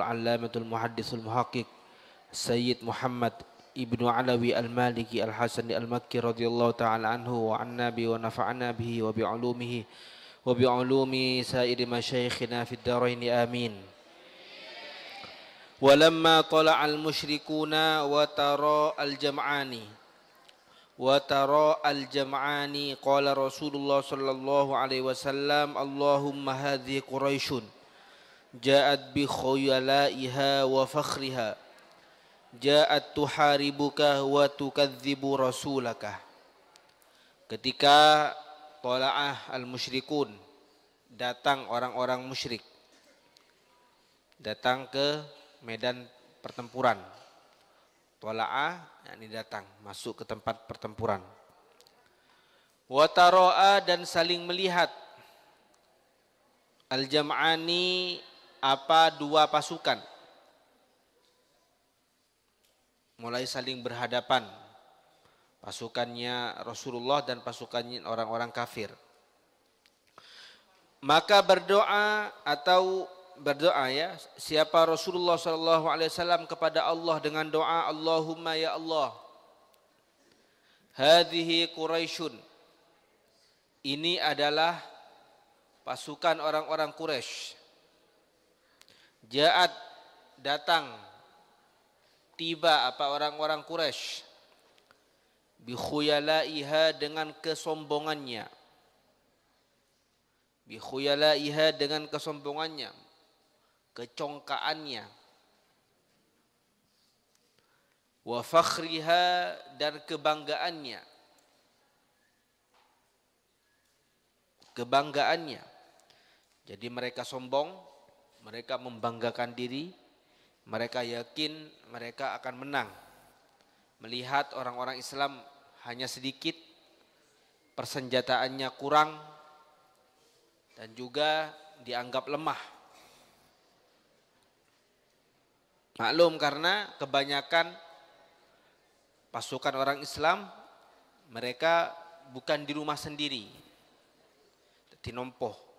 العلامة المحدث المحقق سيد محمد ابن علوي المالكي الحسن المكي رضي الله تعالى عنه وعنا به ونفعنا به وبعلومه وبعلوم سائر مشايخنا في الدارين آمين ولما طلع المشركون وترى الجمعان وترى الجمعان قال رسول الله صلى الله عليه وسلم اللهم هذه قريش ja'at bi khuyala'iha wa fakhriha ja'at tuharibuka wa tukadzibu rasulaka ketika tola'ah al-musyrikun datang orang-orang musyrik datang ke medan pertempuran tola'ah yang ini datang masuk ke tempat pertempuran wataroa dan saling melihat al-jam'ani apa dua pasukan mulai saling berhadapan pasukannya Rasulullah dan pasukannya orang-orang kafir. Maka berdoa atau berdoa ya siapa Rasulullah saw Alaihi Wasallam kepada Allah dengan doa Allahumma ya Allah hadhi Quraisyun ini adalah pasukan orang-orang Quraisy Ja'at datang tiba apa orang-orang Quraisy bikhuyalaiha dengan kesombongannya bikhuyalaiha dengan kesombongannya kecongkaannya wa fakhriha dan kebanggaannya kebanggaannya jadi mereka sombong mereka membanggakan diri, mereka yakin mereka akan menang. Melihat orang-orang Islam hanya sedikit, persenjataannya kurang, dan juga dianggap lemah. Maklum karena kebanyakan pasukan orang Islam mereka bukan di rumah sendiri, di nompoh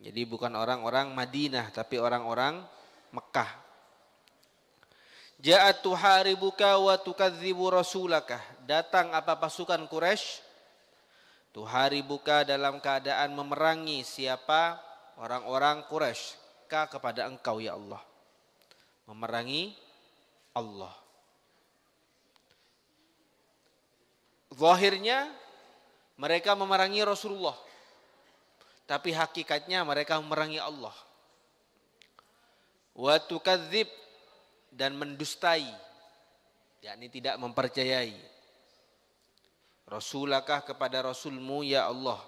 jadi bukan orang-orang Madinah tapi orang-orang Mekah. Ja'at tuharibuka wa tukadzibu rasulaka. Datang apa pasukan Quraisy? Tuharibuka dalam keadaan memerangi siapa? Orang-orang Quraisy. Ka kepada engkau ya Allah. Memerangi Allah. Zahirnya mereka memerangi Rasulullah tapi hakikatnya mereka memerangi Allah. Wa tukadzib dan mendustai, yakni tidak mempercayai. Rasulakah kepada Rasulmu ya Allah.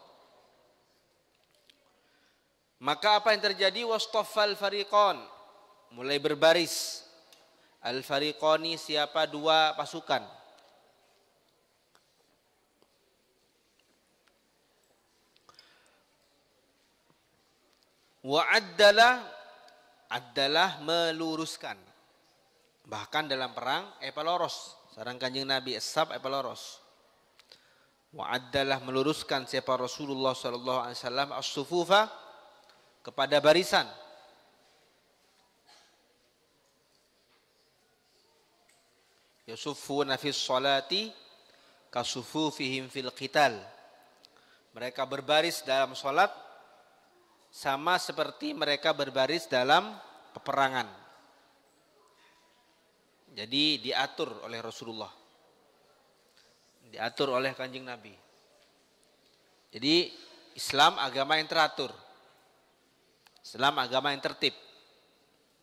Maka apa yang terjadi? Wastafal fariqon. Mulai berbaris. Al fariqoni siapa dua pasukan. Wa adalah adalah meluruskan. Bahkan dalam perang Epaloros, sarang kanjeng Nabi Esab Epaloros. Wa adalah meluruskan siapa Rasulullah sallallahu alaihi wasallam as kepada barisan. Yusufu nafis salati fihim fil qital. Mereka berbaris dalam salat sama seperti mereka berbaris dalam peperangan. Jadi diatur oleh Rasulullah. Diatur oleh Kanjeng Nabi. Jadi Islam agama yang teratur. Islam agama yang tertib.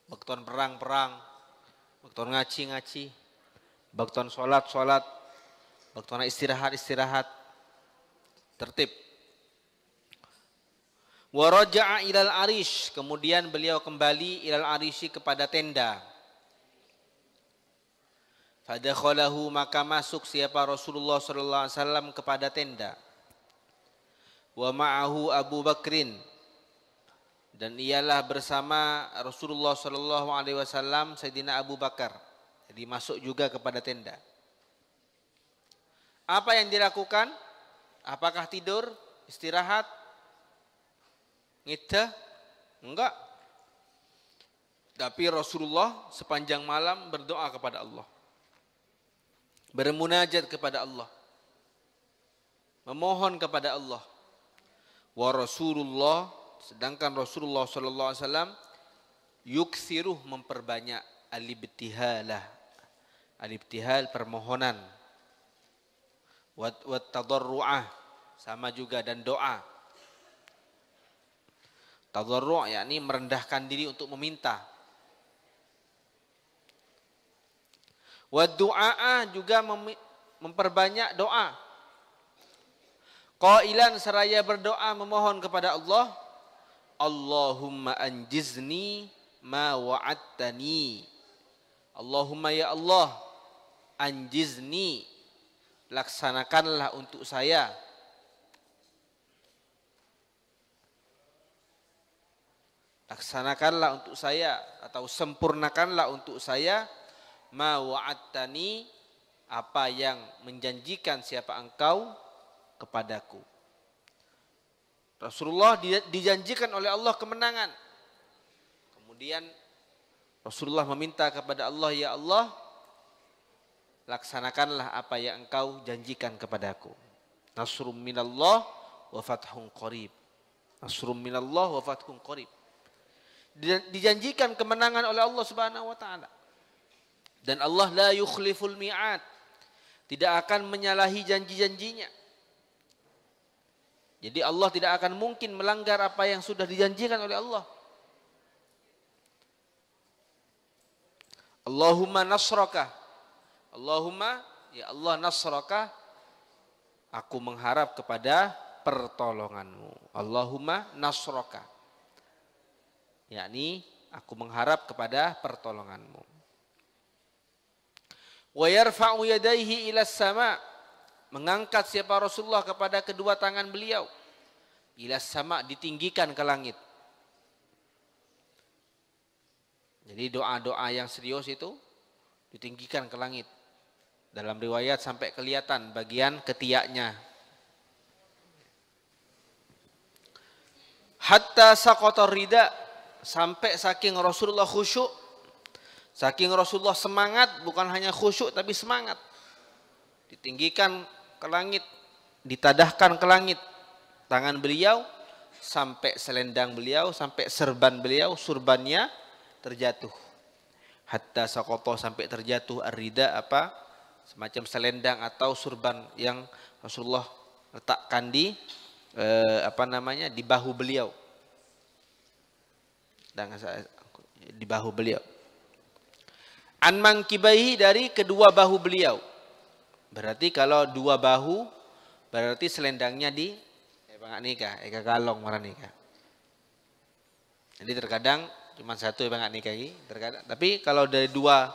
Bekton perang-perang, bekton ngaci ngaji bekton sholat-sholat, bekton istirahat-istirahat. Tertib. Waraja'a ilal arish. Kemudian beliau kembali ilal arishi kepada tenda. Fadakhalahu maka masuk siapa Rasulullah sallallahu alaihi wasallam kepada tenda. Wa ma'ahu Abu Bakrin. Dan ialah bersama Rasulullah sallallahu alaihi wasallam Sayyidina Abu Bakar. Jadi masuk juga kepada tenda. Apa yang dilakukan? Apakah tidur, istirahat, ngida Enggak. Tapi Rasulullah sepanjang malam berdoa kepada Allah. Bermunajat kepada Allah. Memohon kepada Allah. Wa Rasulullah, sedangkan Rasulullah sallallahu alaihi wasallam yuksiruh memperbanyak alibtihalah. Alibtihal permohonan. Wat tadarru'ah sama juga dan doa. Tadarru' yakni merendahkan diri untuk meminta. Wa du'a'a juga memperbanyak doa. Qailan seraya berdoa memohon kepada Allah, Allahumma anjizni ma wa'attani. Allahumma ya Allah, anjizni. Laksanakanlah untuk saya Laksanakanlah untuk saya atau sempurnakanlah untuk saya ma wa'attani apa yang menjanjikan siapa engkau kepadaku. Rasulullah dijanjikan oleh Allah kemenangan. Kemudian Rasulullah meminta kepada Allah, "Ya Allah, laksanakanlah apa yang engkau janjikan kepadaku." Nasrum minallah wa fathun qarib. Nasrum minallah wa fathun qarib dijanjikan kemenangan oleh Allah Subhanahu wa taala. Dan Allah la yukhliful mi'ad. Tidak akan menyalahi janji-janjinya. Jadi Allah tidak akan mungkin melanggar apa yang sudah dijanjikan oleh Allah. Allahumma nasraka. Allahumma ya Allah nasraka. Aku mengharap kepada pertolonganmu. Allahumma nasraka yakni aku mengharap kepada pertolonganmu. Wa yarfa'u ila sama mengangkat siapa Rasulullah kepada kedua tangan beliau ila sama ditinggikan ke langit. Jadi doa-doa yang serius itu ditinggikan ke langit. Dalam riwayat sampai kelihatan bagian ketiaknya. Hatta sakotor rida sampai saking Rasulullah khusyuk, saking Rasulullah semangat, bukan hanya khusyuk tapi semangat. Ditinggikan ke langit, ditadahkan ke langit. Tangan beliau sampai selendang beliau, sampai serban beliau, surbannya terjatuh. Hatta sakoto sampai terjatuh arida apa? Semacam selendang atau surban yang Rasulullah letakkan di eh, apa namanya di bahu beliau dengan di bahu beliau. An mangkibahi dari kedua bahu beliau. Berarti kalau dua bahu berarti selendangnya di eh, Bang nikah, Eka eh, galong maranika Jadi terkadang cuma satu ya Bang nikah lagi, terkadang. Tapi kalau dari dua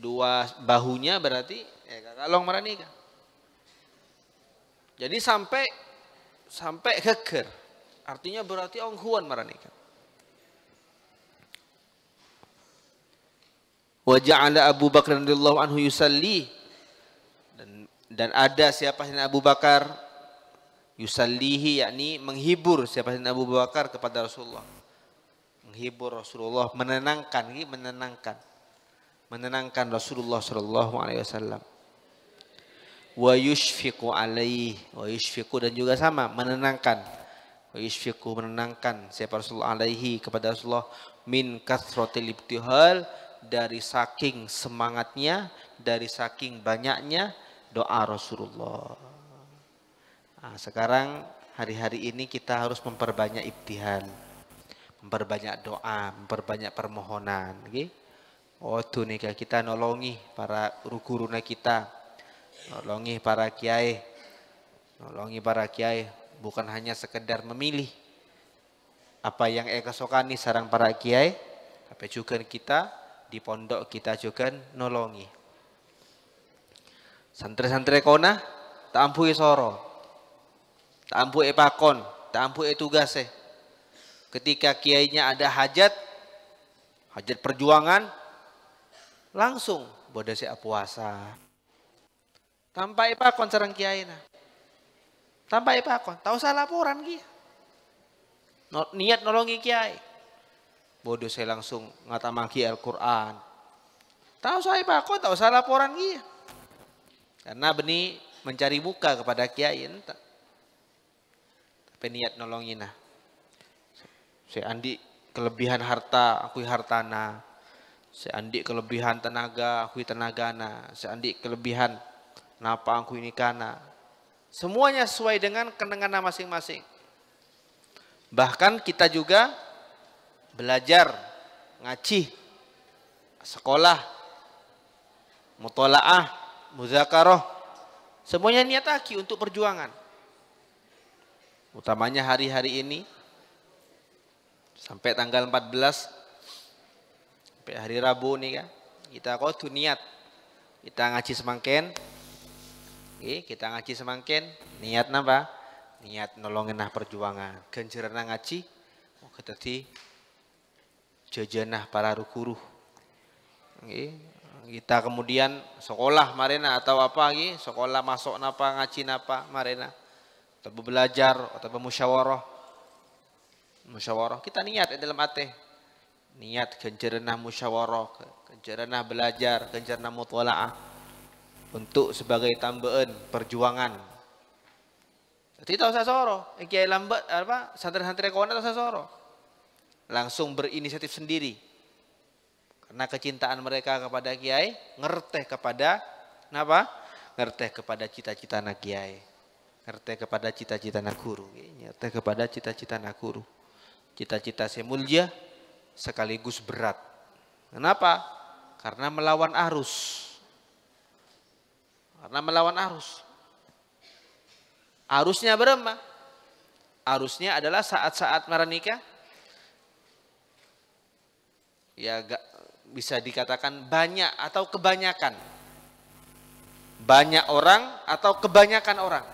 dua bahunya berarti Eka eh, galong maranika Jadi sampai sampai keker. Artinya berarti onghuan maranika nikah. Wa ja'ala Abu Bakar radhiyallahu anhu yusalli dan, dan ada siapa Sayyidina Abu Bakar yusallihi yakni menghibur siapa Sayyidina Abu Bakar kepada Rasulullah. Menghibur Rasulullah, menenangkan, ini menenangkan. Menenangkan Rasulullah sallallahu alaihi wasallam. Wa yushfiqu alaihi wa yushfiqu dan juga sama menenangkan wa yushfiqu menenangkan siapa Rasulullah alaihi kepada Rasulullah min kathratil ibtihal dari saking semangatnya, dari saking banyaknya doa Rasulullah. Nah, sekarang hari-hari ini kita harus memperbanyak ibtihan, memperbanyak doa, memperbanyak permohonan. Okay? Oh tuh nih kita nolongi para guru guru kita, nolongi para kiai, nolongi para kiai bukan hanya sekedar memilih apa yang Eka sokani sarang para kiai, tapi juga kita di pondok kita juga nolongi. Santri-santri kona tak ampui soro, tak ampui pakon, tak ampui tugas eh. Ketika kiainya ada hajat, hajat perjuangan, langsung bodoh saya puasa. Tanpa epakon serang kiai na. Tanpa epakon tahu salah laporan kia. Niat nolongi kiai. Bodoh saya langsung ngatamaki Al-Quran. Tahu saya Pak, kok tahu saya laporan dia. Karena benih mencari muka kepada kiai Tapi niat nolongin nah. Saya Andi kelebihan harta, aku harta na. Saya Andi kelebihan tenaga, aku tenaga tenagana. Saya Andi kelebihan napa aku ini kana. Semuanya sesuai dengan kenangan masing-masing. Bahkan kita juga belajar, ngaji, sekolah, mutolaah, muzakaroh. Semuanya niat aki untuk perjuangan. Utamanya hari-hari ini. Sampai tanggal 14. Sampai hari Rabu nih ya Kita kok tuh niat. Kita ngaji semangken. Oke, kita ngaji semangken. Niat napa? Niat nolongin nah perjuangan. Genjerana ngaji. Mau keteti jajanah para rukuruh. Kita kemudian sekolah marina atau apa lagi, sekolah masuk napa, ngaji napa marina. Atau belajar, atau musyawarah. Musyawarah, kita niat dalam ateh. Niat kenjerenah musyawarah, kenjerenah belajar, kenjerenah mutwala'ah. Untuk sebagai tambahan perjuangan. Tidak usah soro, eh, kiai lambat apa, santri-santri kawan tidak usah soro langsung berinisiatif sendiri. Karena kecintaan mereka kepada kiai, ngerteh kepada kenapa? Ngerteh kepada cita-cita anak kiai. Ngerteh kepada cita-cita anak guru, ngerteh kepada cita-cita anak guru. Cita-cita semulja sekaligus berat. Kenapa? Karena melawan arus. Karena melawan arus. Arusnya berapa? Arusnya adalah saat-saat meranikah ya gak, bisa dikatakan banyak atau kebanyakan. Banyak orang atau kebanyakan orang.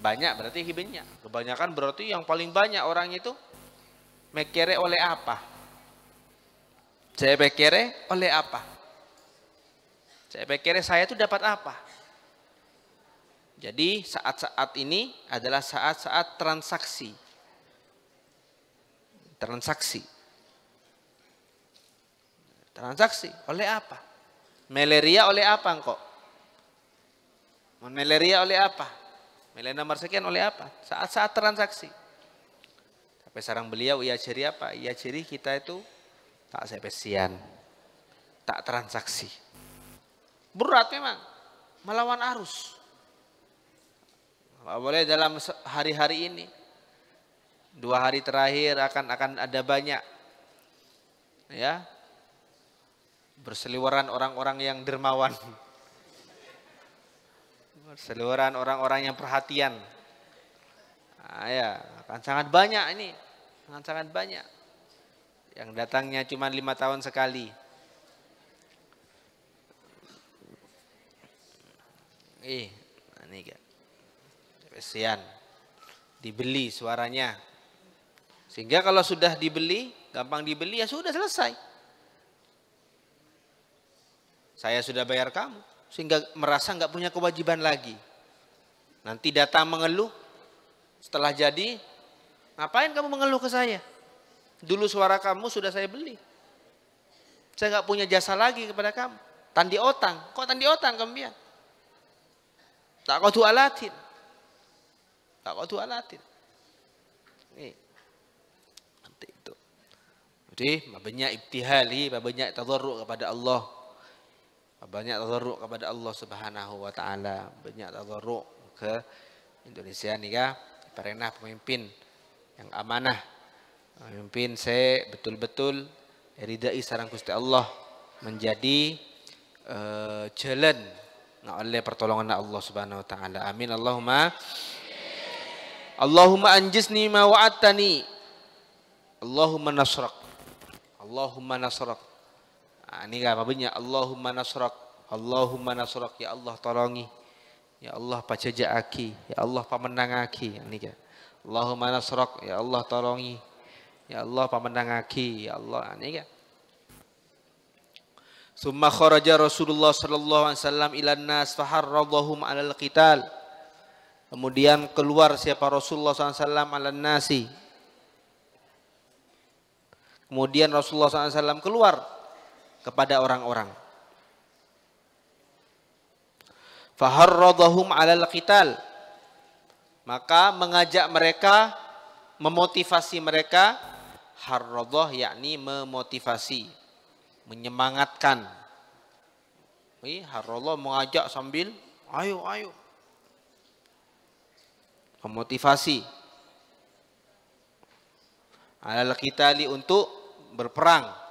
Banyak berarti hibinnya. Kebanyakan berarti yang paling banyak orang itu mekere oleh apa? Saya mekere oleh apa? Saya mekere saya itu dapat apa? Jadi saat-saat ini adalah saat-saat transaksi. Transaksi. Transaksi oleh apa? Meleria oleh apa engkau? Meleria oleh apa? Meleria nomor sekian oleh apa? Saat-saat transaksi. Tapi sarang beliau ia ciri apa? Ia ciri kita itu tak sepesian. Tak transaksi. Berat memang. Melawan arus. Boleh dalam hari-hari ini. Dua hari terakhir akan akan ada banyak. Ya, berseliweran orang-orang yang dermawan. Berseliweran orang-orang yang perhatian. Nah, ya, akan sangat banyak ini. Akan sangat banyak. Yang datangnya cuma lima tahun sekali. Eh, ini kesian. Dibeli suaranya. Sehingga kalau sudah dibeli, gampang dibeli ya sudah selesai. Saya sudah bayar kamu. Sehingga merasa nggak punya kewajiban lagi. Nanti datang mengeluh. Setelah jadi, ngapain kamu mengeluh ke saya? Dulu suara kamu sudah saya beli. Saya nggak punya jasa lagi kepada kamu. Tandi otang. Kok tandi otang kemudian Tak kau tuh alatin. Tak kau tuh alatin. Nih. Nanti itu. Jadi, mabenya ibtihali, banyak tadarruk kepada Allah banyak tazarru kepada Allah Subhanahu wa taala, banyak tazarru ke Indonesia nih ya. Perenah pemimpin yang amanah. Pemimpin saya betul-betul ridai sarang Gusti Allah menjadi uh, jalan nah, oleh pertolongan Allah Subhanahu wa taala. Amin Allahumma. Allahumma anjisni ma wa'attani. Allahumma nasrak. Allahumma nasrak. Nah, ini apa apabila ya Allahumma nasrak, Allahumma nasrak, ya Allah tolongi. Ya Allah pajaja aki, ya Allah pemenang aki. Ini kan. Allahumma nasrak, ya Allah tolongi. Ya Allah pemenang aki, ya Allah. Ah, ini ya. Summa kharaja Rasulullah sallallahu alaihi wasallam ilan nas faharradhahum alal qital. Kemudian keluar siapa Rasulullah SAW ala nasi. Kemudian Rasulullah SAW keluar kepada orang-orang. Faharradahum alal qital. Maka mengajak mereka, memotivasi mereka. Harradah yakni memotivasi, menyemangatkan. Harradah mengajak sambil, ayo, ayo. Memotivasi. Alal qitali untuk berperang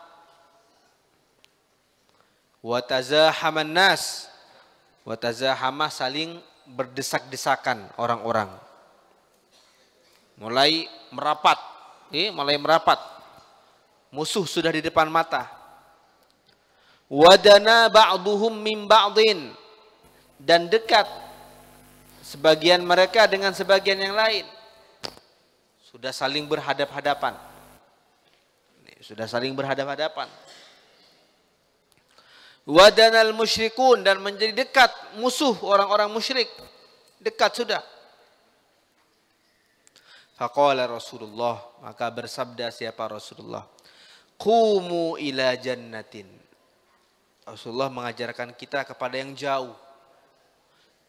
Watazahaman nas. Watazahama saling berdesak-desakan orang-orang. Mulai merapat. Eh, mulai merapat. Musuh sudah di depan mata. Wadana ba'duhum min ba'din. Dan dekat sebagian mereka dengan sebagian yang lain. Sudah saling berhadap-hadapan. Sudah saling berhadap-hadapan. Wadanal musyrikun dan menjadi dekat musuh orang-orang musyrik. Dekat sudah. Faqala Rasulullah, maka bersabda siapa Rasulullah? Qumu ila jannatin. Rasulullah mengajarkan kita kepada yang jauh.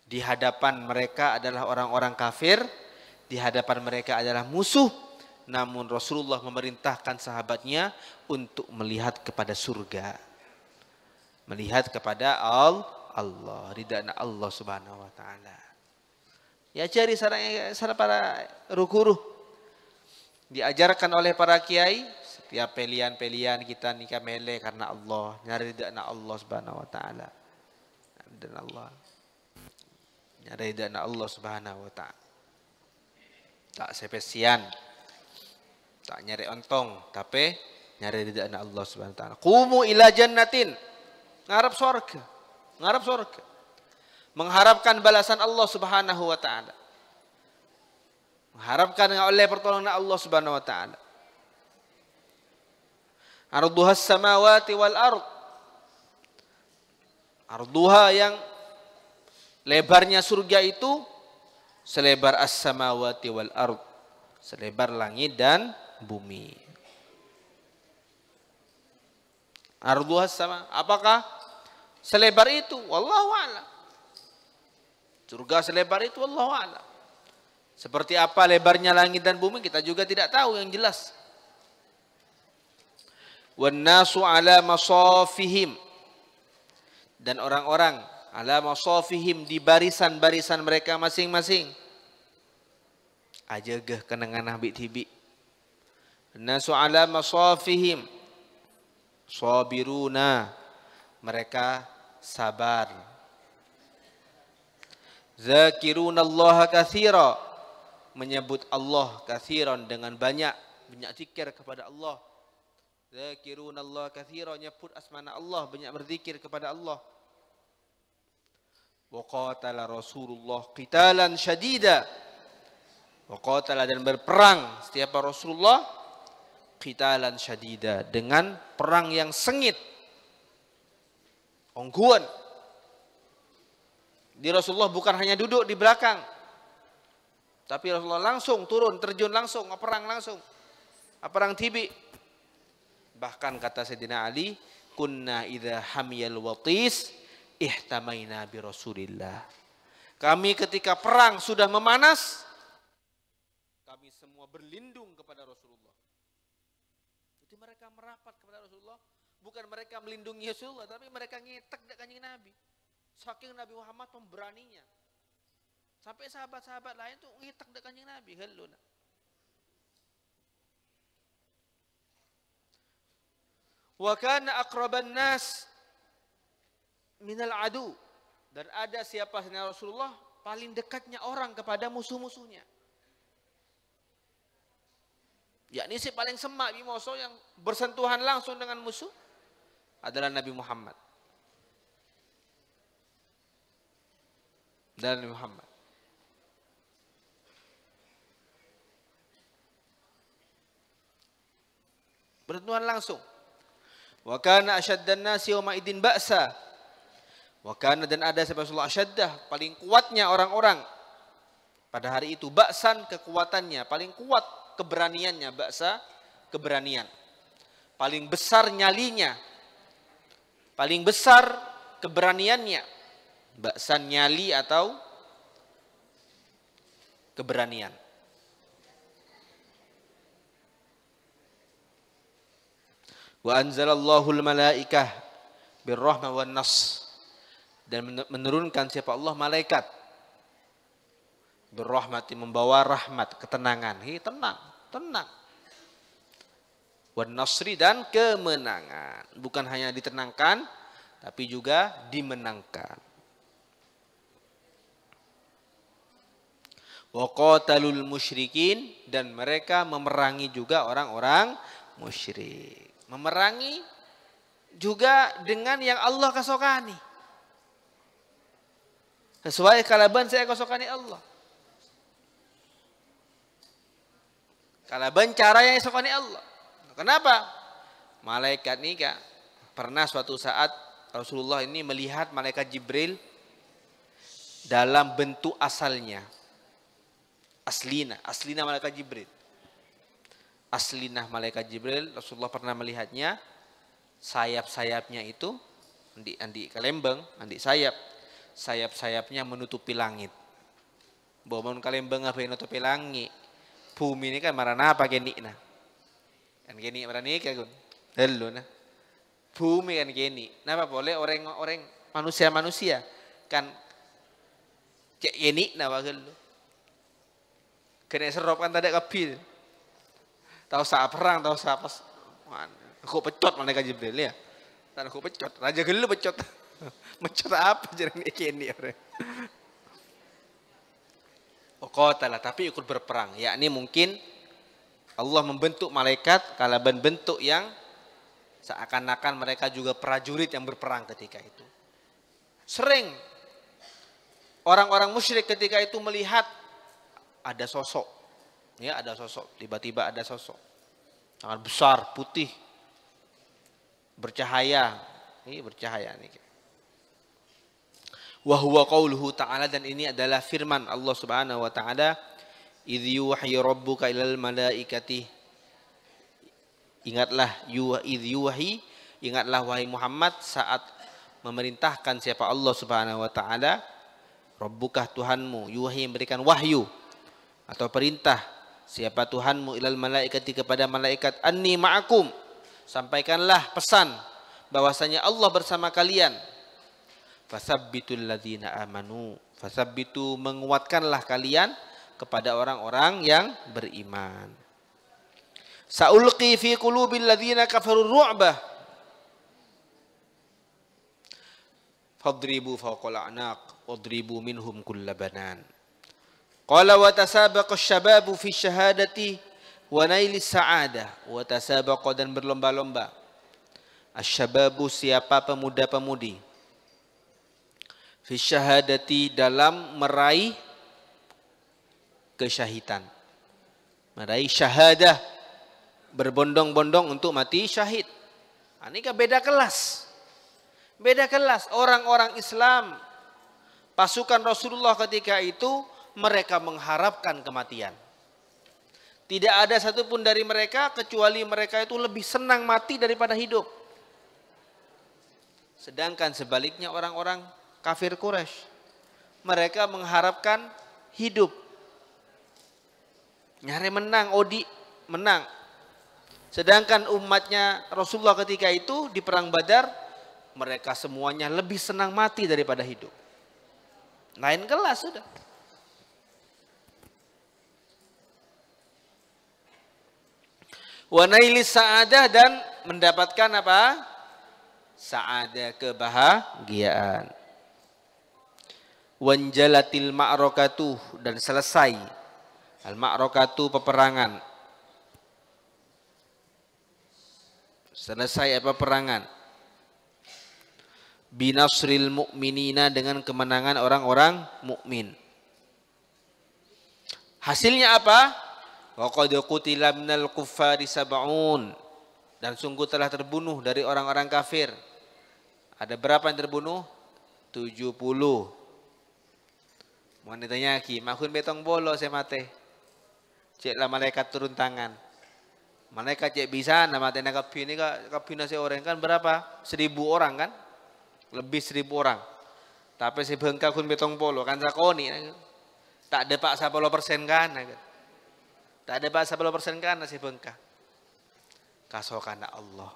Di hadapan mereka adalah orang-orang kafir, di hadapan mereka adalah musuh. Namun Rasulullah memerintahkan sahabatnya untuk melihat kepada surga. Melihat kepada Allah, Allah ridana Allah Subhanahu wa taala. Ya cari sarang, sarang para rukuruh diajarkan oleh para kiai setiap pilihan-pilihan kita nikah mele karena Allah, nyari ridana Allah Subhanahu wa taala. Dan Allah. Nyari ridana Allah Subhanahu wa taala. Tak sepesian. Tak nyari ontong, tapi nyari ridana Allah Subhanahu wa taala. Qumu ila jannatin Ngarap sorga. Ngarap sorga. Mengharapkan balasan Allah subhanahu wa ta'ala. Mengharapkan oleh pertolongan Allah subhanahu wa ta'ala. Arduha samawati wal ard. Arduha yang lebarnya surga itu selebar as-samawati wal ard. Selebar langit dan bumi. Arduha sama. Apakah selebar itu? Wallahu a'lam. Surga selebar itu Allah a'lam. Seperti apa lebarnya langit dan bumi kita juga tidak tahu yang jelas. Wan nasu ala masafihim. Dan orang-orang ala masafihim di barisan-barisan mereka masing-masing. aja Ajagah kenangan Nabi tibi. Nasu ala masafihim. sabiruna mereka sabar zakiruna Allah kathira menyebut Allah kathiran dengan banyak banyak zikir kepada Allah zakiruna Allah kathira menyebut asmana Allah banyak berzikir kepada Allah waqatala Rasulullah qitalan syadida waqatala dan berperang setiap Rasulullah qitalan syadida dengan perang yang sengit ongkuan. di Rasulullah bukan hanya duduk di belakang tapi Rasulullah langsung turun terjun langsung perang langsung perang tibi bahkan kata Sayyidina Ali kunna idza hamiyal watis ihtamaina bi Rasulillah kami ketika perang sudah memanas kami semua berlindung kepada Rasulullah merapat kepada Rasulullah. Bukan mereka melindungi Rasulullah, tapi mereka ngetek dekatnya kanjeng Nabi. Saking Nabi Muhammad pemberaninya. Sampai sahabat-sahabat lain tuh ngetek dekatnya kanjeng Nabi. Heluna. Wa kana aqraban nas minal adu. Dan ada siapa Rasulullah paling dekatnya orang kepada musuh-musuhnya yakni si paling semak bimoso yang bersentuhan langsung dengan musuh adalah Nabi Muhammad. Dan Nabi Muhammad. Bersentuhan langsung. Wa kana asyaddan nasi yawma idin ba'sa. Wa kana dan ada sampai Rasulullah asyaddah, paling kuatnya orang-orang pada hari itu baksan kekuatannya paling kuat keberaniannya, bahasa keberanian. Paling besar nyalinya, paling besar keberaniannya, bahasa nyali atau keberanian. Wa anzalallahu al-malaikah birrahma wan nas dan menurunkan siapa Allah malaikat berrahmati membawa rahmat ketenangan hi tenang tenang. Wan nasri dan kemenangan. Bukan hanya ditenangkan, tapi juga dimenangkan. Waqatalul musyrikin dan mereka memerangi juga orang-orang musyrik. Memerangi juga dengan yang Allah kasokani. Sesuai kalaban saya kasokani Allah. karena bencara yang disukani Allah. Kenapa? Malaikat ini kak Pernah suatu saat Rasulullah ini melihat malaikat Jibril dalam bentuk asalnya. Aslina, aslina malaikat Jibril. Aslina malaikat Jibril, Rasulullah pernah melihatnya. Sayap-sayapnya itu, andi, andi kalembang, andi sayap. Sayap-sayapnya menutupi langit. Bawa kalembang apa yang menutupi langit? Bumi ini kan marana apa geni nah. Kan geni ini kan hello Halo nah. Bumi kan geni. Napa boleh orang-orang manusia-manusia kan cek geni napa hello, Kena serop kan tadi kapil. Tahu sah perang, tahu sah pas. Aku pecot mana kan Jibril ya. Tan aku pecot, raja gelu pecot. Mencot apa jarang geni orang. Qatala, oh, tapi ikut berperang. Yakni mungkin Allah membentuk malaikat kalaban bentuk yang seakan-akan mereka juga prajurit yang berperang ketika itu. Sering orang-orang musyrik ketika itu melihat ada sosok. Ya, ada sosok, tiba-tiba ada sosok. Sangat besar, putih. Bercahaya. Ini bercahaya nih wa huwa qauluhu ta'ala dan ini adalah firman Allah Subhanahu wa taala idh yuhi rabbuka ilal malaikati ingatlah idh yuhi ingatlah wahai Muhammad saat memerintahkan siapa Allah Subhanahu wa taala rabbuka Tuhanmu yuhi memberikan wahyu atau perintah siapa Tuhanmu ilal malaikati kepada malaikat anni ma'akum sampaikanlah pesan bahwasanya Allah bersama kalian Fasabbitul ladzina amanu. Fasabbitu menguatkanlah kalian kepada orang-orang yang beriman. Saulqi fi qulubil ladzina kafaru ru'bah. Fadribu fawqal a'naq wadribu minhum kullabanan. Qala wa tasabaqa syababu fi syahadati wa naili sa'adah wa tasabaqa dan berlomba-lomba. Asy-syababu siapa pemuda-pemudi Fisyahadati dalam meraih kesyahitan. Meraih syahadah berbondong-bondong untuk mati syahid. Ini kan beda kelas. Beda kelas orang-orang Islam. Pasukan Rasulullah ketika itu mereka mengharapkan kematian. Tidak ada satupun dari mereka kecuali mereka itu lebih senang mati daripada hidup. Sedangkan sebaliknya orang-orang kafir Quraisy. Mereka mengharapkan hidup. Nyari menang, Odi menang. Sedangkan umatnya Rasulullah ketika itu di perang Badar mereka semuanya lebih senang mati daripada hidup. Lain kelas sudah. Wanaili sa'adah dan mendapatkan apa? Sa'adah kebahagiaan wanjalatil ma'rokatu dan selesai al ma'rokatu peperangan selesai apa perangan binasril mukminina dengan kemenangan orang-orang mukmin hasilnya apa waqad qutila minal kuffari sab'un dan sungguh telah terbunuh dari orang-orang kafir ada berapa yang terbunuh 70 Mau ditanya lagi, mahun betong bolo semate. Cek lah malaikat turun tangan. Malaikat cek bisa, nama tena kabin ini kabinnya orang kan berapa? Seribu orang kan? Lebih seribu orang. Tapi si bengka kun betong bolo kan sakoni. Tak ada pak sabolo persen kan? Tak ada pak sapolo persen kan, nah, kan? kan nah, si bengka. Kasokana Allah.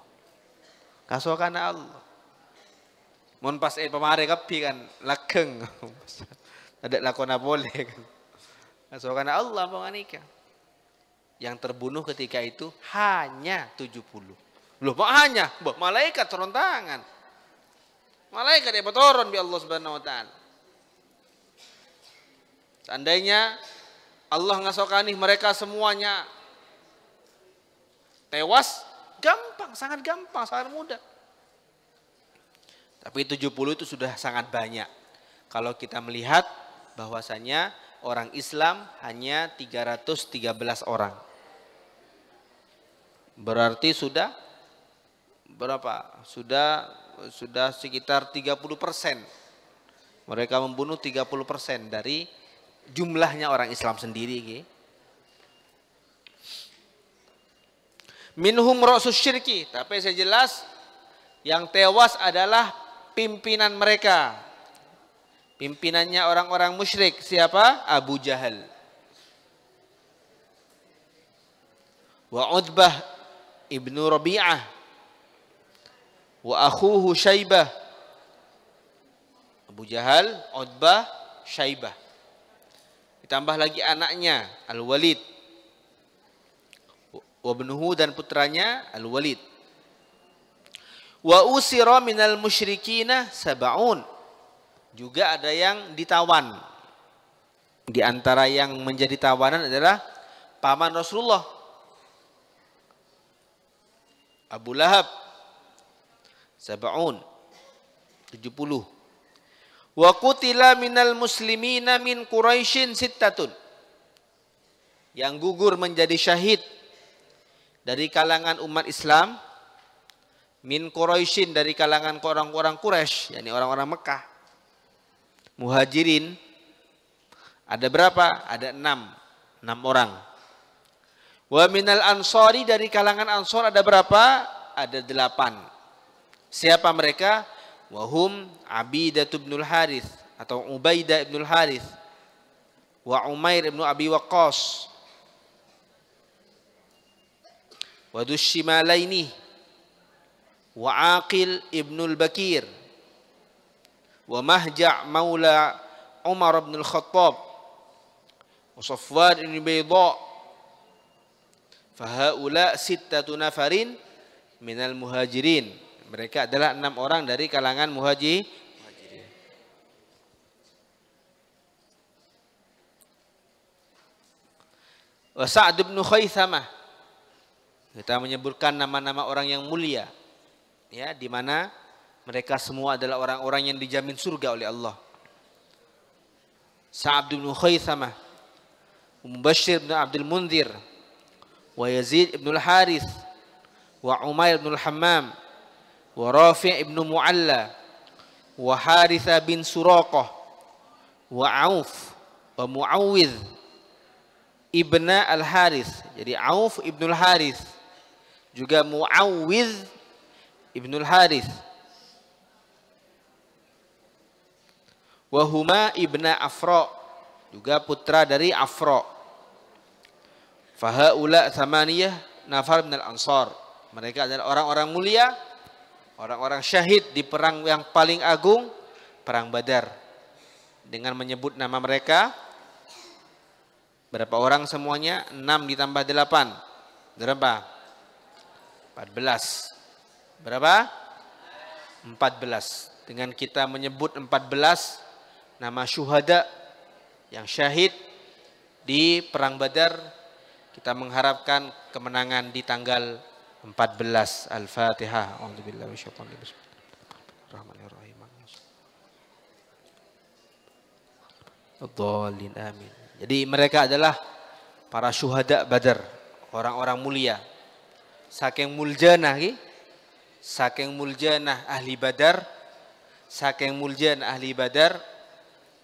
Kasokana Allah. Mun pas eh pemare kapi kan lakeng. Tidak lakon boleh kan. Nah, Seorang Allah mau nikah. Yang terbunuh ketika itu hanya 70. Loh, mau hanya? Bah, malaikat tangan. Malaikat yang turun di Allah Subhanahu wa taala. Seandainya Allah ngasokani mereka semuanya tewas, gampang, sangat gampang, sangat mudah. Tapi 70 itu sudah sangat banyak. Kalau kita melihat bahwasanya orang Islam hanya 313 orang. Berarti sudah berapa? Sudah sudah sekitar 30 persen. Mereka membunuh 30 persen dari jumlahnya orang Islam sendiri. Minhum rosu syirki. Tapi saya jelas yang tewas adalah pimpinan mereka Pimpinannya orang-orang musyrik siapa? Abu Jahal. Wa Utbah ibnu Rabi'ah. Wa akhuhu Syaibah. Abu Jahal, Utbah, Syaibah. Ditambah lagi anaknya Al-Walid. wa Wabnuhu dan putranya Al-Walid. Wa usira minal musyrikina sab'un juga ada yang ditawan. Di antara yang menjadi tawanan adalah paman Rasulullah. Abu Lahab. Sab'un. 70. Wa kutila minal muslimina min Quraisyin sittatun. Yang gugur menjadi syahid dari kalangan umat Islam min Quraisyin dari kalangan orang-orang Quraisy, yakni orang-orang Mekah muhajirin ada berapa? Ada enam, enam orang. Wa minal ansori dari kalangan ansor ada berapa? Ada delapan. Siapa mereka? Wahum Abidah ibnul Harith atau Ubaidah ibnul Harith wa Umair ibnu Abi Waqqas wa Dushimalaini wa Aqil ibnul Bakir wa Mahja' maula Umar bin Al-Khattab wa Safwan bin Bayda fahaula sittatu nafarin minal muhajirin mereka adalah enam orang dari kalangan muhaji wa Sa'd bin Khaythamah Kita menyebutkan nama-nama orang yang mulia. Ya, di mana mereka semua adalah orang-orang yang dijamin surga oleh Allah. Sa'ad bin Khaythamah, Mubashir bin Abdul Munzir, wa Yazid bin Al-Harith, wa Umair bin Al-Hammam, wa Rafi' bin Mu'alla, wa Haritha bin Suraqah, wa Auf, wa Mu'awwiz, Ibna Al-Harith. Jadi Auf Ibnul Harith. Juga ibn Al-Harith. Ibnul Harith Wahuma ibna Afro. Juga putra dari Afro. Fahaula thamaniyah nafar minal ansar. Mereka adalah orang-orang mulia. Orang-orang syahid di perang yang paling agung. Perang badar. Dengan menyebut nama mereka. Berapa orang semuanya? 6 ditambah 8. Berapa? 14. Berapa? 14. Dengan kita menyebut 14 nama syuhada yang syahid di perang Badar. Kita mengharapkan kemenangan di tanggal 14 Al-Fatihah. Alhamdulillah Dhalin amin. Jadi mereka adalah para syuhada Badar, orang-orang mulia. Saking muljana ki, saking muljana ahli Badar, saking muljana ahli Badar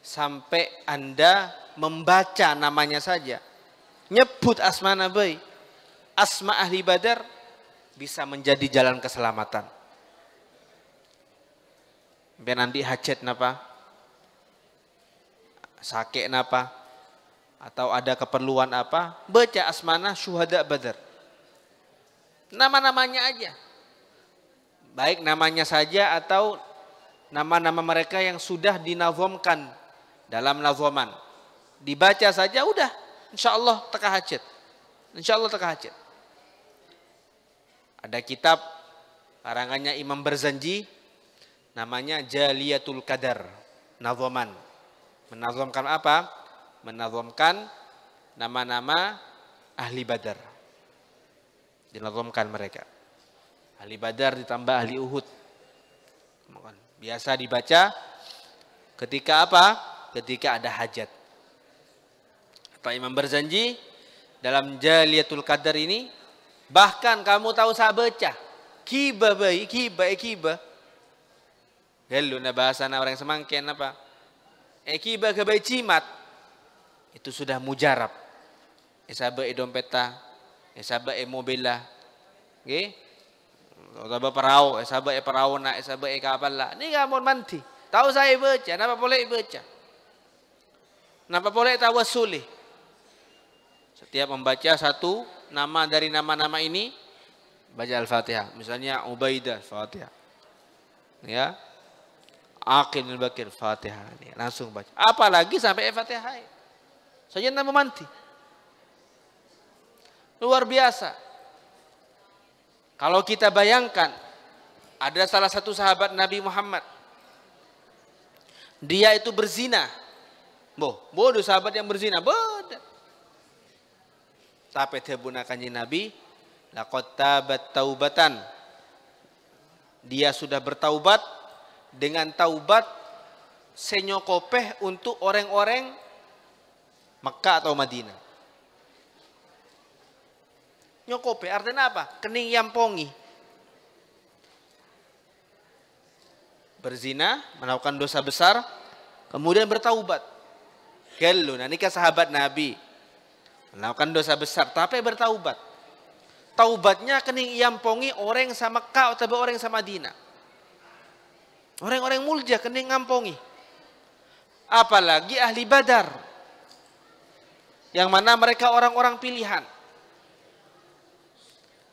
sampai Anda membaca namanya saja. Nyebut asma nabi, asma ahli badar bisa menjadi jalan keselamatan. Biar nanti hajat napa? Sakit napa? Atau ada keperluan apa? Baca asmana syuhada badar. Nama-namanya aja. Baik namanya saja atau nama-nama mereka yang sudah dinavomkan dalam nazoman. Dibaca saja udah, insya Allah teka hajat. Insya Allah teka hajat. Ada kitab karangannya Imam Berzanji, namanya Jaliyatul Qadar, nazoman. Menazomkan apa? Menazomkan nama-nama ahli badar. Dinazomkan mereka. Ahli badar ditambah ahli uhud. Biasa dibaca ketika apa? ketika ada hajat. Pak Imam berjanji dalam Jaliyatul Qadar ini bahkan kamu tahu saya baca kibah bayi kiba ekiba eh, geluna bahasa orang yang apa ekiba eh, kebayi cimat itu sudah mujarab esaba eh, e dompeta esaba e oke nggih okay? esaba parau esaba e perahu na esaba e kapal lah ini kamu manti tahu saya baca napa boleh baca Kenapa boleh tawasuli? Setiap membaca satu nama dari nama-nama ini, baca Al-Fatihah. Misalnya Ubaidah, Fatihah. Ya. Aqil bin Bakir, Fatihah. Langsung baca. Apalagi sampai Fatihah. saya nama manti. Luar biasa. Kalau kita bayangkan, ada salah satu sahabat Nabi Muhammad. Dia itu berzina Boh, bodoh sahabat yang berzina, bodoh. Tapi terbunak akan Nabi, lakot tabat taubatan. Dia sudah bertaubat dengan taubat senyokopeh untuk orang-orang Mekah atau Madinah. Nyokope artinya apa? Kening yampongi. Berzina, melakukan dosa besar, kemudian bertaubat. Galuna nikah kan sahabat Nabi. Melakukan nah, dosa besar tapi bertaubat. Taubatnya kening iampongi orang sama kau atau orang sama Dina. Orang-orang mulja kening ngampongi. Apalagi ahli badar. Yang mana mereka orang-orang pilihan.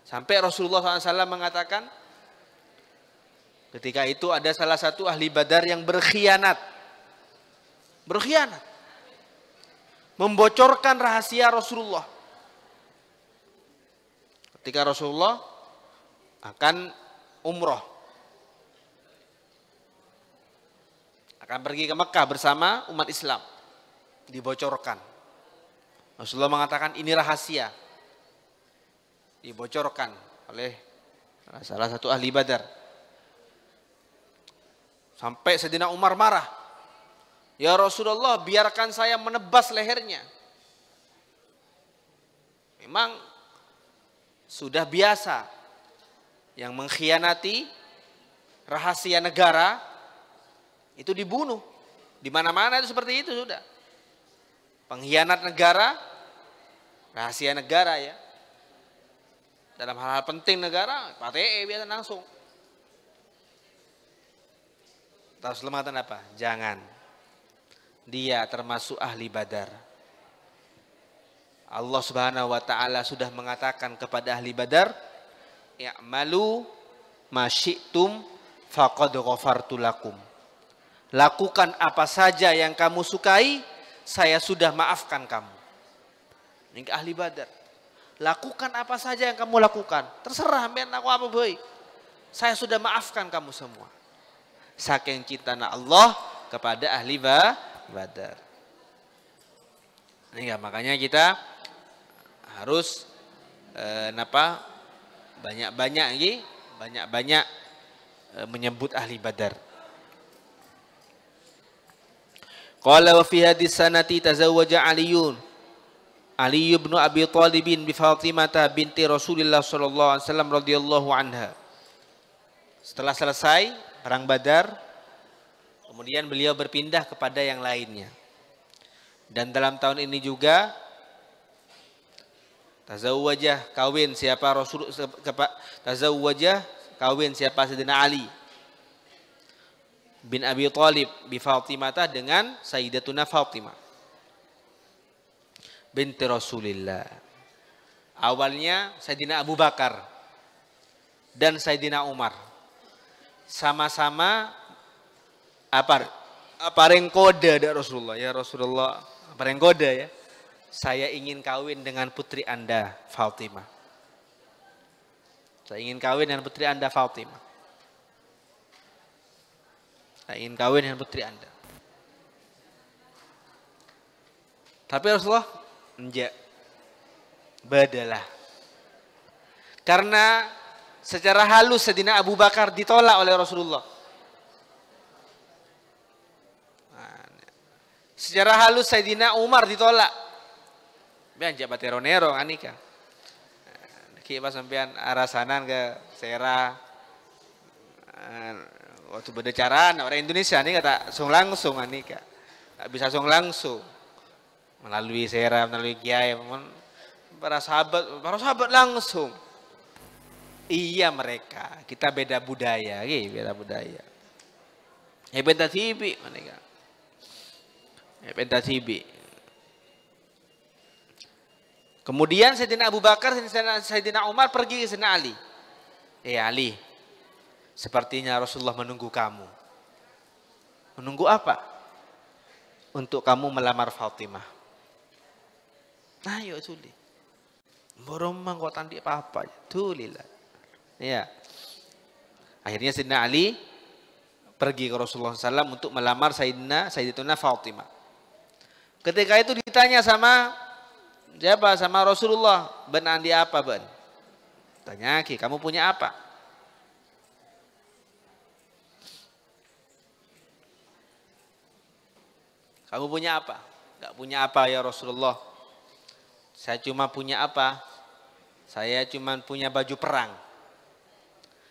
Sampai Rasulullah SAW mengatakan, ketika itu ada salah satu ahli badar yang berkhianat. Berkhianat membocorkan rahasia Rasulullah. Ketika Rasulullah akan umroh. Akan pergi ke Mekah bersama umat Islam. Dibocorkan. Rasulullah mengatakan ini rahasia. Dibocorkan oleh salah satu ahli badar. Sampai Sedina Umar marah. Ya Rasulullah biarkan saya menebas lehernya. Memang sudah biasa yang mengkhianati rahasia negara itu dibunuh. Di mana-mana itu seperti itu sudah. Pengkhianat negara, rahasia negara ya. Dalam hal-hal penting negara, Pak e biasa langsung. Tahu selamatan apa? Jangan dia termasuk ahli badar. Allah Subhanahu wa taala sudah mengatakan kepada ahli badar, "I'malu masyiktum faqad ghafartu lakum." Lakukan apa saja yang kamu sukai, saya sudah maafkan kamu. Ini ahli badar. Lakukan apa saja yang kamu lakukan. Terserah men aku apa boy. Saya sudah maafkan kamu semua. Saking cintanya Allah kepada ahli badar. Badar. Ya, makanya kita harus eh, apa banyak-banyak lagi, banyak-banyak eh, menyebut ahli Badar. Qala wa fi hadis sanati tazawwaja Aliun Ali bin Abi Talib bin Fatimah binti Rasulullah sallallahu alaihi wasallam radhiyallahu anha. Setelah selesai perang Badar, Kemudian beliau berpindah kepada yang lainnya. Dan dalam tahun ini juga tazawwajah kawin siapa Rasul tazawwajah kawin siapa Sayyidina Ali bin Abi Thalib bi Fatimah dengan Sayyidatuna Fatimah binti Rasulillah. Awalnya Sayyidina Abu Bakar dan Sayyidina Umar sama-sama apa apa kode dari Rasulullah ya Rasulullah apa kode ya saya ingin kawin dengan putri anda Fatimah saya ingin kawin dengan putri anda Fatimah saya ingin kawin dengan putri anda tapi Rasulullah enggak badalah karena secara halus Sedina Abu Bakar ditolak oleh Rasulullah Sejarah halus Sayyidina Umar ditolak. Biar jabat Nero anika. Kan, nah, kita sampean arah sana ke Sera. Nah, waktu berdecaran orang Indonesia ini kata sung langsung anika. Kan, tak bisa sung langsung. Melalui Sera, melalui Kiai, para sahabat, para sahabat langsung. Iya mereka, kita beda budaya, beda budaya. Hebat tadi, mereka. Pentasi eh, b. Kemudian Sayyidina Abu Bakar, Sayyidina, Sayyidina Umar pergi ke Sayyidina Ali. Eh Ali, sepertinya Rasulullah menunggu kamu. Menunggu apa? Untuk kamu melamar Fatimah. Nah yuk sulit. Boromang kok tandi apa-apa. Tulilah. Ya. Akhirnya Sayyidina Ali pergi ke Rasulullah SAW untuk melamar Sayyidina Sayyidina Fatimah. Ketika itu ditanya sama siapa? Sama Rasulullah. Ben andi apa ben? Tanya Ki, kamu punya apa? Kamu punya apa? Gak punya apa ya Rasulullah. Saya cuma punya apa? Saya cuma punya baju perang.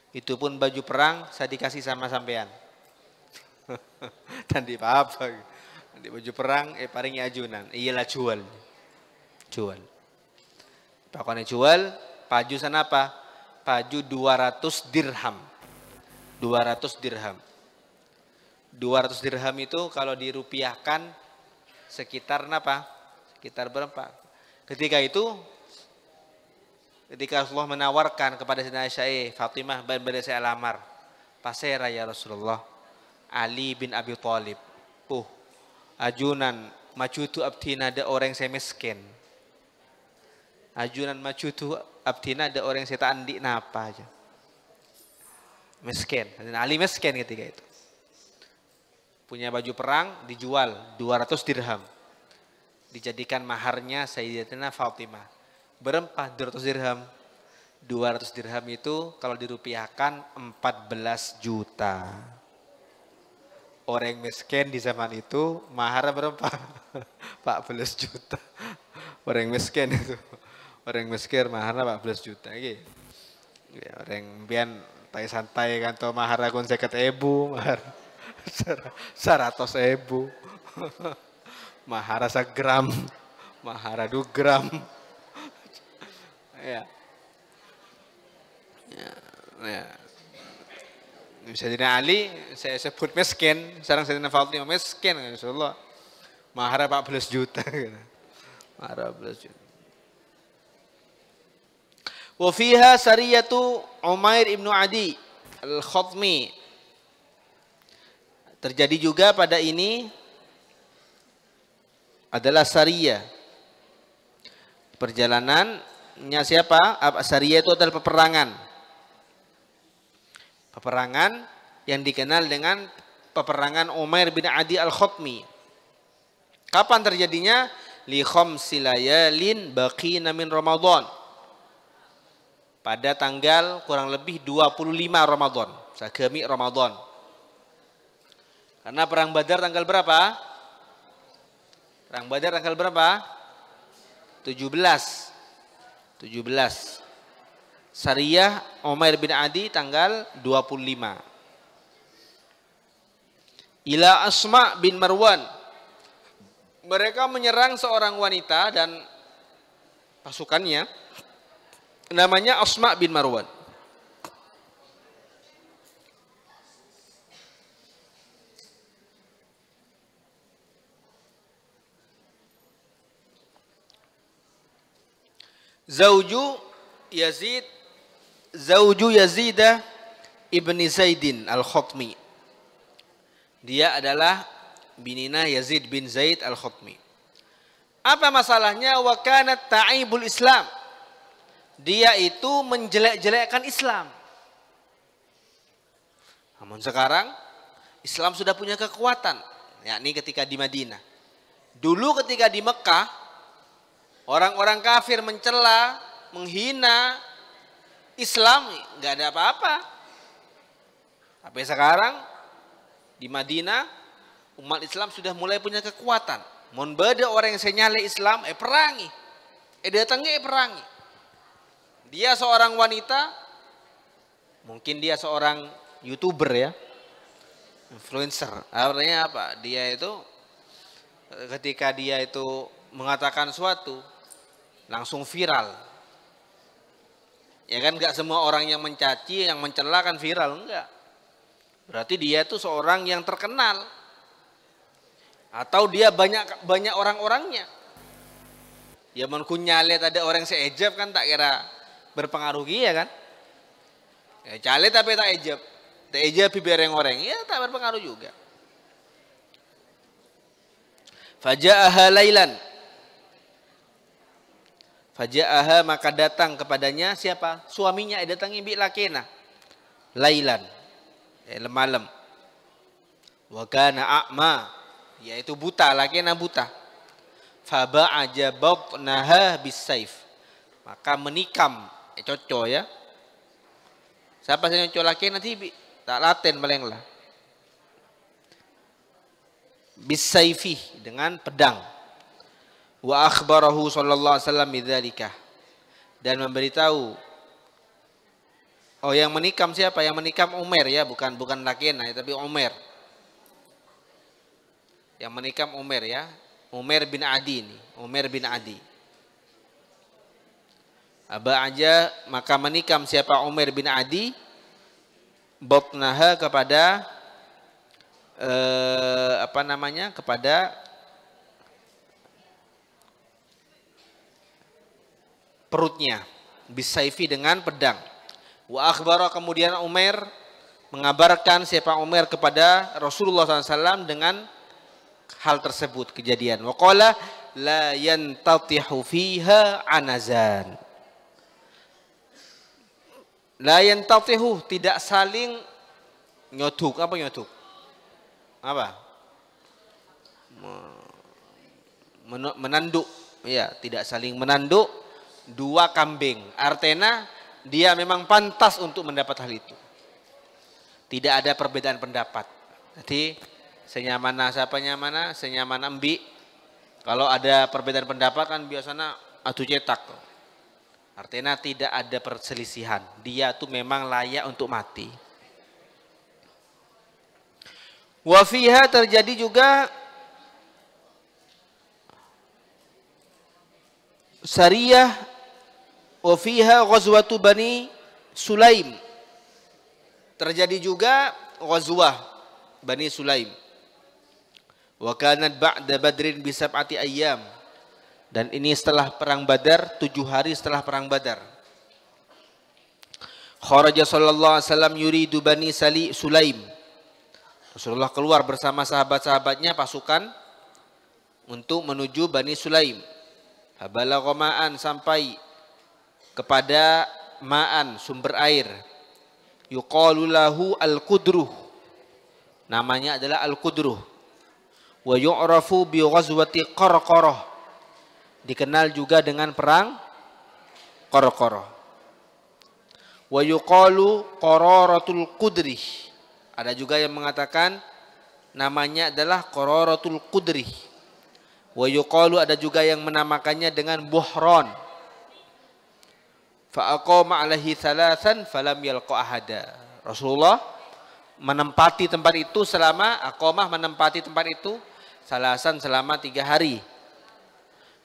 Itu pun baju perang saya dikasih sama sampean. Dan di apa? Di baju perang, eh paringi ajunan. Iyalah jual. Jual. Pakone jual, paju sana apa? Paju 200 dirham. 200 dirham. 200 dirham itu kalau dirupiahkan sekitar apa? Sekitar berapa? Ketika itu ketika allah menawarkan kepada Sina Aisyah, eh, Fatimah bin saya lamar. Pasera ya Rasulullah. Ali bin Abi Thalib. Puh, Ajunan macutu abtina ada orang yang saya miskin. Ajunan macutu abtina ada orang yang saya tandi napa aja. Miskin. Dan Ali miskin ketika itu. Punya baju perang dijual 200 dirham. Dijadikan maharnya Sayyidatina Fatimah. Berempat 200 dirham. 200 dirham itu kalau dirupiahkan 14 juta orang miskin di zaman itu mahar berapa? belas juta. Orang miskin itu. Orang miskin mahar belas juta. Oke. Ya, orang bian tai santai kan to mahar akun seket ebu mahar seratus ebu mahara segram mahara dugram ya. ya ya Sayyidina Ali saya sebut miskin, sekarang Sayyidina Fatimah miskin insyaallah Mahara 14 juta gitu. Mahara 14 juta. Wa fiha sariyatu Umair ibnu Adi al-Khatmi. Terjadi juga pada ini adalah saria Perjalanannya siapa? saria itu adalah peperangan Peperangan yang dikenal dengan peperangan Umair bin Adi al khutmi Kapan terjadinya? Li silayalin baqina Namin Ramadan. Pada tanggal kurang lebih 25 Ramadan. Sagami Ramadan. Karena perang Badar tanggal berapa? Perang Badar tanggal berapa? 17. 17. Sariyah Umair bin Adi tanggal 25. Ila Asma bin Marwan. Mereka menyerang seorang wanita dan pasukannya. Namanya Asma bin Marwan. Zauju Yazid zauju Yazidah ibni Zaidin al Khutmi. Dia adalah binina Yazid bin Zaid al Khutmi. Apa masalahnya? Wa kanat ta'ibul Islam. Dia itu menjelek-jelekkan Islam. Namun sekarang Islam sudah punya kekuatan, yakni ketika di Madinah. Dulu ketika di Mekah, orang-orang kafir mencela, menghina, Islam nggak ada apa-apa. Tapi sekarang di Madinah umat Islam sudah mulai punya kekuatan. Mohon beda orang yang senyale Islam, eh perangi. Eh datangnya eh perangi. Dia seorang wanita, mungkin dia seorang youtuber ya, influencer. Artinya apa? Dia itu ketika dia itu mengatakan suatu langsung viral Ya kan nggak semua orang yang mencaci, yang mencela kan viral, enggak. Berarti dia itu seorang yang terkenal. Atau dia banyak banyak orang-orangnya. Ya menkunya lihat ada orang yang seejab kan tak kira berpengaruh dia ya kan. Ya, cale tapi tak ejab. Tak ejab bereng orang, ya tak berpengaruh juga. Faja'aha lailan Faja'aha maka datang kepadanya siapa? Suaminya eh, datangi bi lakena. Lailan. Eh, malam. Wa kana a'ma yaitu buta, lakena buta. aja Faba'aja bis safe Maka menikam eh, coco ya. Siapa yang coco lakena nanti tak laten paling lah. pedang. dengan pedang wa akhbarahu sallallahu alaihi wasallam dan memberitahu Oh yang menikam siapa? Yang menikam Umar ya, bukan bukan Lakina tapi Umar. Yang menikam Umar ya, Umar bin Adi ini, Umar bin Adi. Aba aja maka menikam siapa Umar bin Adi botnaha kepada eh, apa namanya kepada perutnya bisaifi dengan pedang. Wa akhbara kemudian Umar mengabarkan siapa Umar kepada Rasulullah SAW dengan hal tersebut kejadian. Wa qala la yantatihu fiha anazan. La yantatihu tidak saling nyoduk apa nyoduk? Apa? Menanduk ya tidak saling menanduk dua kambing. Artena dia memang pantas untuk mendapat hal itu. Tidak ada perbedaan pendapat. Jadi senyamana siapa nyamana, senyamana embi. Kalau ada perbedaan pendapat kan biasanya adu cetak. Artena tidak ada perselisihan. Dia tuh memang layak untuk mati. Wafiha terjadi juga syariah wafiha ghazwatu bani Sulaim. Terjadi juga ghazwah Bani Sulaim. Wa kanat ba'da Badrin bi sab'ati ayyam. Dan ini setelah perang Badar, tujuh hari setelah perang Badar. Kharaja sallallahu alaihi wasallam yuridu Bani Sali Sulaim. Rasulullah keluar bersama sahabat-sahabatnya pasukan untuk menuju Bani Sulaim. romaan sampai kepada ma'an sumber air. Yuqalulahu al-qudruh. Namanya adalah al-qudruh. Wa yu'rafu bi ghazwati qarqarah. Dikenal juga dengan perang qarqarah. Wa yuqalu qararatul qudri Ada juga yang mengatakan namanya adalah qararatul qudri Wa yuqalu ada juga yang menamakannya dengan buhron Fa'aqama alaihi salasan falam yalqa ahada. Rasulullah menempati tempat itu selama akomah menempati tempat itu salasan selama tiga hari.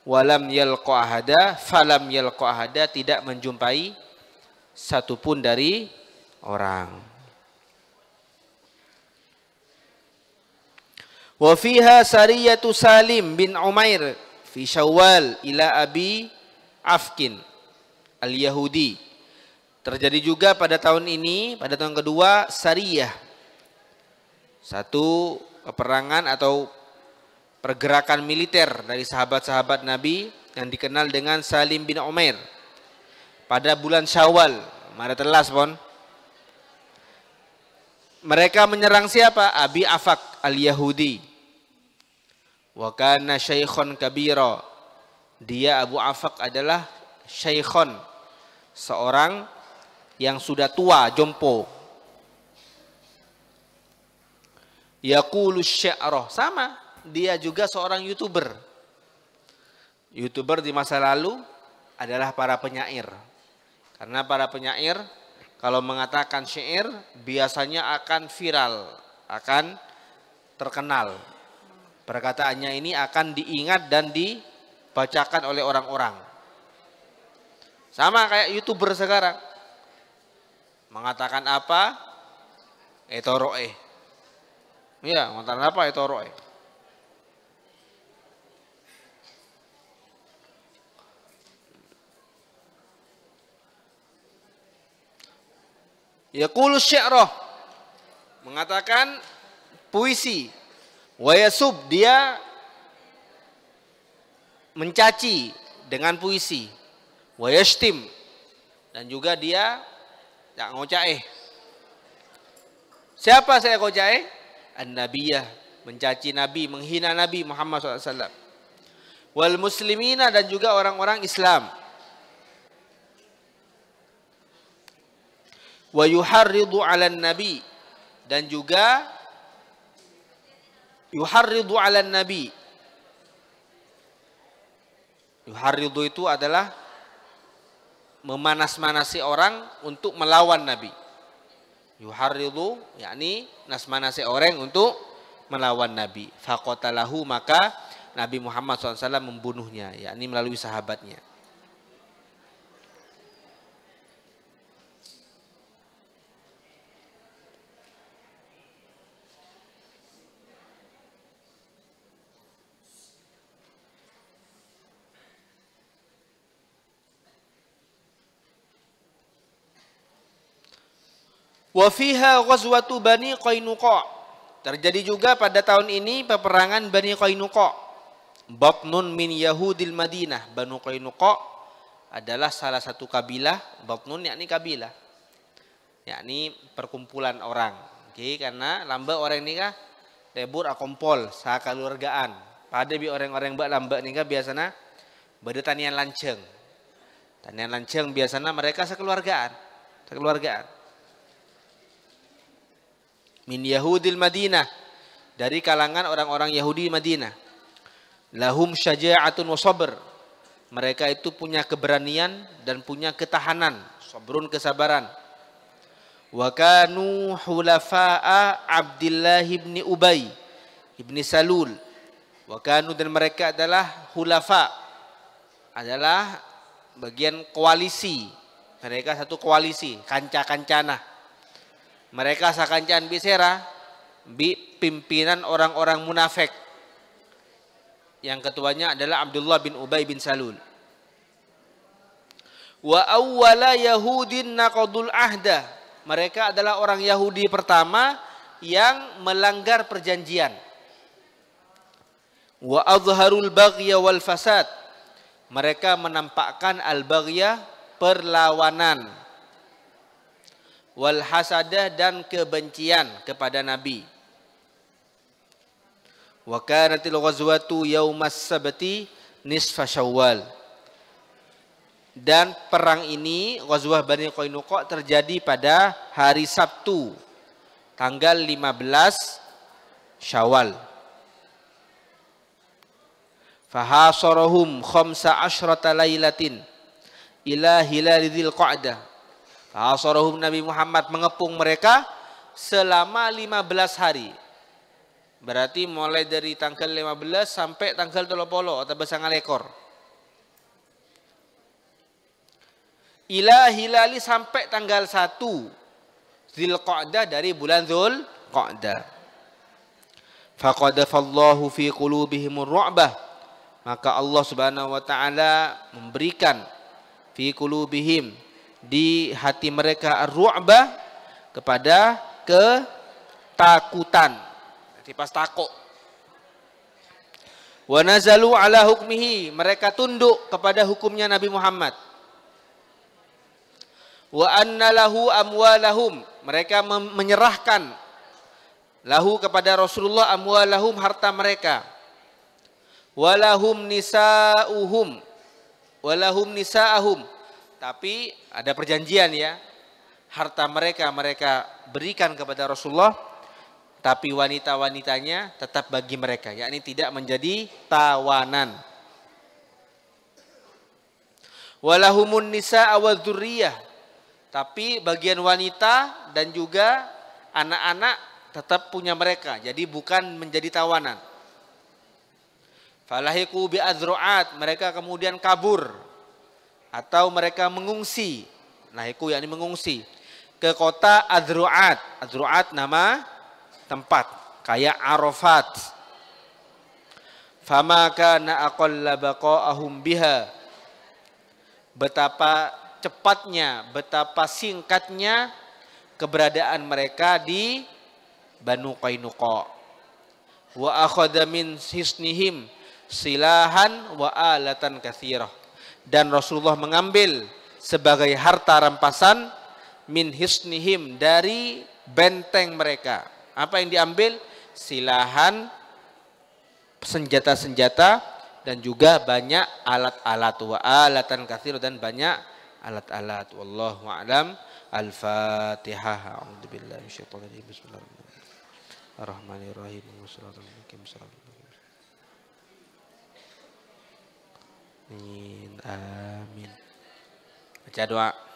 Walam yalqa ahada falam yalqa ahada tidak menjumpai satupun dari orang. Wa fiha sariyatu Salim bin Umair fi Syawal ila Abi Afkin al-Yahudi. Terjadi juga pada tahun ini, pada tahun kedua, Sariyah. Satu peperangan atau pergerakan militer dari sahabat-sahabat Nabi yang dikenal dengan Salim bin Umair. Pada bulan Syawal, Maret telas, Bon. Mereka menyerang siapa? Abi Afak al-Yahudi. wakana kana Kabiro Dia Abu Afak adalah syaikhon seorang yang sudah tua, jompo. Yaqulu syi'roh. Sama, dia juga seorang YouTuber. YouTuber di masa lalu adalah para penyair. Karena para penyair kalau mengatakan syair biasanya akan viral, akan terkenal. Perkataannya ini akan diingat dan dibacakan oleh orang-orang. Sama kayak youtuber sekarang. Mengatakan apa? Etoroe. Iya, mengatakan apa? Etoroe. ya syi'rah. Mengatakan puisi. Wayasub dia mencaci dengan puisi wayashtim dan juga dia tak ngocaeh. Siapa saya ngocaeh? An-Nabiyah, mencaci Nabi, menghina Nabi Muhammad SAW. Wal muslimina dan juga orang-orang Islam. Wa yuharridu ala nabi dan juga yuharridu ala nabi. Yuharridu itu adalah memanas-manasi orang untuk melawan Nabi. Yuharilu, yakni nasmanasi orang untuk melawan Nabi. Fakotalahu maka Nabi Muhammad SAW membunuhnya, yakni melalui sahabatnya. Wafiha ghazwatu Bani Qainuqa. Terjadi juga pada tahun ini peperangan Bani Qainuqa. Batnun min Yahudil Madinah. bani Qainuqa adalah salah satu kabilah. Batnun yakni kabilah. Yakni perkumpulan orang. Oke, karena lambat orang ini kah tebur akompol keluargaan Pada bi orang-orang mbak lamba ini kah biasanya tanian lanceng. Tanian lanceng biasanya mereka sekeluargaan. Sekeluargaan min Yahudil Madinah dari kalangan orang-orang Yahudi Madinah. Lahum syaja'atun wa sabr. Mereka itu punya keberanian dan punya ketahanan, sabrun kesabaran. Wa kanu hulafa'a Abdullah ibni Ubay ibni Salul. Wa kanu dan mereka adalah hulafa adalah bagian koalisi. Mereka satu koalisi, kanca-kancana mereka sakancan bisera bi pimpinan orang-orang munafik. Yang ketuanya adalah Abdullah bin Ubay bin Salul. Wa awwala Yahudin naqadul ahda. Mereka adalah orang Yahudi pertama yang melanggar perjanjian. Wa azharul baghya wal fasad. Mereka menampakkan al-baghya perlawanan wal hasadah dan kebencian kepada Nabi. Wa kanatil ghazwatu yaumas sabti nisfa syawal. Dan perang ini Ghazwah Bani Qainuqa terjadi pada hari Sabtu tanggal 15 Syawal. Fahasarahum khomsa ashrata laylatin ila hilal qa'dah Asorahum ah, Nabi Muhammad mengepung mereka selama 15 hari. Berarti mulai dari tanggal 15 sampai tanggal 30 atau besang lekor. Ila hilali sampai tanggal 1 Zilqa'dah dari bulan Zul Qa'dah. Faqadafallahu fi qulubihimur ru'bah. Maka Allah Subhanahu wa taala memberikan fi qulubihim di hati mereka ru'bah kepada ketakutan. Jadi pas takut. Wa nazalu ala hukmihi, mereka tunduk kepada hukumnya Nabi Muhammad. Wa anna lahu amwalahum, mereka menyerahkan lahu kepada Rasulullah amwalahum harta mereka. Walahum nisa'uhum, walahum nisa'ahum, tapi ada perjanjian ya. Harta mereka mereka berikan kepada Rasulullah, tapi wanita-wanitanya tetap bagi mereka, yakni tidak menjadi tawanan. Walahumun nisa awal tapi bagian wanita dan juga anak-anak tetap punya mereka, jadi bukan menjadi tawanan. Falahiku bi azru'at, mereka kemudian kabur atau mereka mengungsi. Nahiku yakni mengungsi ke kota Adruat. Adruat nama tempat kayak Arafat. Fama kana aqalla baqa'ahum biha. Betapa cepatnya, betapa singkatnya keberadaan mereka di Banu Qainuqa. Wa akhadha min hisnihim silahan wa alatan katsirah dan Rasulullah mengambil sebagai harta rampasan min hisnihim dari benteng mereka. Apa yang diambil? Silahan, senjata-senjata dan juga banyak alat-alat wa alatan kathir dan banyak alat-alat. Wallahu a'lam. Al-Fatihah. Bismillahirrahmanirrahim. Amin. Amin. Baca doa.